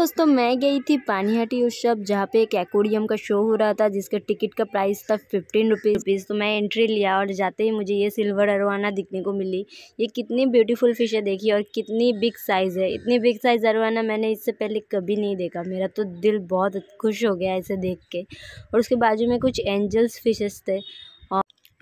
दोस्तों मैं गई थी पानीहाटी उत्सव जहाँ पे एक एक्वेरियम का शो हो रहा था जिसका टिकट का प्राइस था फिफ्टीन रुपीज़ तो मैं एंट्री लिया और जाते ही मुझे ये सिल्वर अरवाना दिखने को मिली ये कितनी ब्यूटीफुल फिश है देखी और कितनी बिग साइज़ है इतनी बिग साइज़ अरवाना मैंने इससे पहले कभी नहीं देखा मेरा तो दिल बहुत खुश हो गया इसे देख के और उसके बाजू में कुछ एंजल्स फिशेस थे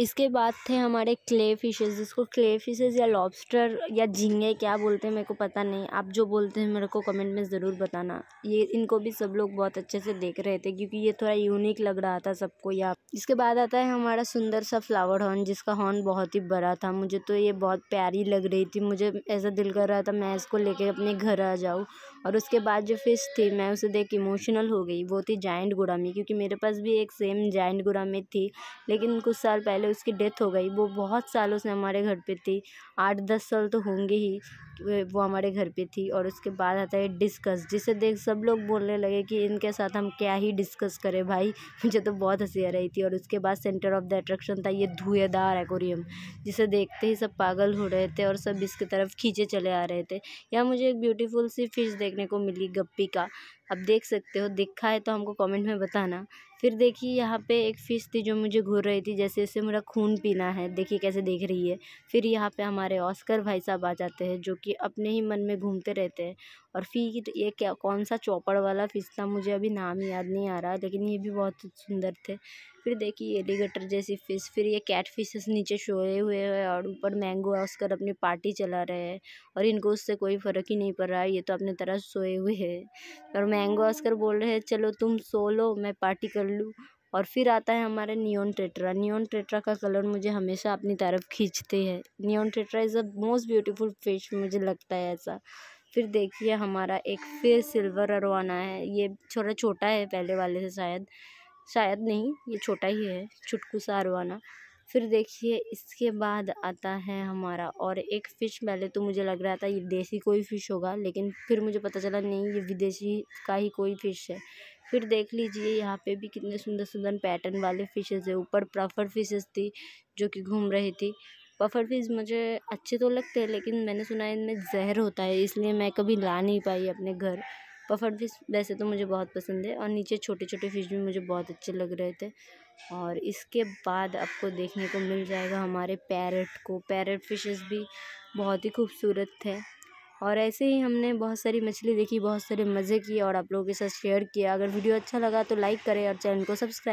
इसके बाद थे हमारे क्ले फिशेज जिसको क्ले फिशेज या लॉबस्टर या झींगे क्या बोलते हैं मेरे को पता नहीं आप जो बोलते हैं मेरे को कमेंट में ज़रूर बताना ये इनको भी सब लोग बहुत अच्छे से देख रहे थे क्योंकि ये थोड़ा यूनिक लग रहा था सबको या इसके बाद आता है हमारा सुंदर सा फ्लावर हॉर्न जिसका हॉर्न बहुत ही बड़ा था मुझे तो ये बहुत प्यारी लग रही थी मुझे ऐसा दिल कर रहा था मैं इसको लेके अपने घर आ जाऊँ और उसके बाद जो फिश थी मैं उसे देख इमोशनल हो गई वो थी जाइंट गुरामी क्योंकि मेरे पास भी एक सेम जाइंट गुरामी थी लेकिन कुछ साल पहले उसकी डेथ हो गई वो बहुत सालों से हमारे घर पर थी आठ दस साल तो होंगे ही वो हमारे घर पे थी और उसके बाद आता है डिस्कस जिसे देख सब लोग बोलने लगे कि इनके साथ हम क्या ही डिस्कस करें भाई मुझे तो बहुत हंसी आ रही थी और उसके बाद सेंटर ऑफ द अट्रैक्शन था ये धुएँदार एक्वेरियम जिसे देखते ही सब पागल हो रहे थे और सब इसकी तरफ खींचे चले आ रहे थे यहाँ मुझे एक ब्यूटीफुल सी फिश देखने को मिली गप्पी का आप देख सकते हो देखा है तो हमको कमेंट में बताना फिर देखिए यहाँ पे एक फ़िश थी जो मुझे घूर रही थी जैसे जैसे मेरा खून पीना है देखिए कैसे देख रही है फिर यहाँ पे हमारे ऑस्कर भाई साहब आ जाते हैं जो कि अपने ही मन में घूमते रहते हैं और फिर ये क्या कौन सा चौपड़ वाला फिश था मुझे अभी नाम याद नहीं आ रहा लेकिन ये भी बहुत सुंदर थे फिर देखिए एलिगेटर जैसी फिश फिर ये कैट फिशेस नीचे सोए हुए हैं और ऊपर मैंगो ऑस्कर अपनी पार्टी चला रहे हैं और इनको उससे कोई फ़र्क ही नहीं पड़ रहा है ये तो अपने तरह सोए हुए है और मैंगो ऑस्कर बोल रहे हैं चलो तुम सो लो मैं पार्टी कर लूँ और फिर आता है हमारे नियोन टेट्रा नियोन टेट्रा का कलर मुझे हमेशा अपनी तरफ खींचते हैं neon tetra is a most beautiful fish मुझे लगता है ऐसा फिर देखिए हमारा एक फिर सिल्वर अरवाना है ये थोड़ा छोटा है पहले वाले से शायद शायद नहीं ये छोटा ही है चुटकू सा अरवाना फिर देखिए इसके बाद आता है हमारा और एक फ़िश पहले तो मुझे लग रहा था ये देसी कोई फ़िश होगा लेकिन फिर मुझे पता चला नहीं ये विदेशी का ही कोई फ़िश है फिर देख लीजिए यहाँ पे भी कितने सुंदर सुंदर पैटर्न वाले फ़िशेज़ है ऊपर प्रफर फिशेज थी जो कि घूम रही थी पफर फिश मुझे अच्छे तो लगते हैं लेकिन मैंने सुना है इनमें जहर होता है इसलिए मैं कभी ला नहीं पाई अपने घर पफड़ फिश वैसे तो मुझे बहुत पसंद है और नीचे छोटे छोटे फिश भी मुझे बहुत अच्छे लग रहे थे और इसके बाद आपको देखने को मिल जाएगा हमारे पैरट को पैरट फिशेस भी बहुत ही खूबसूरत थे और ऐसे ही हमने बहुत सारी मछली देखी बहुत सारे मज़े किए और आप लोगों के साथ शेयर किया अगर वीडियो अच्छा लगा तो लाइक करें और चैनल को सब्सक्राइब